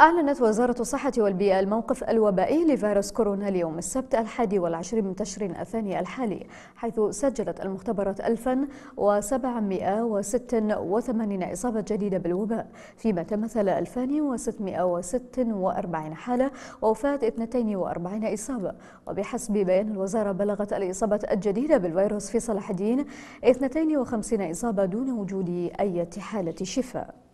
أعلنت وزارة الصحة والبيئة الموقف الوبائي لفيروس كورونا اليوم السبت الحادي والعشرين من تشرين الثاني الحالي حيث سجلت المختبرات 1786 إصابة جديدة بالوباء فيما تمثل 2646 حالة ووفاة 42 إصابة وبحسب بيان الوزارة بلغت الإصابات الجديدة بالفيروس في صلاح الدين 52 إصابة دون وجود أي حالة شفاء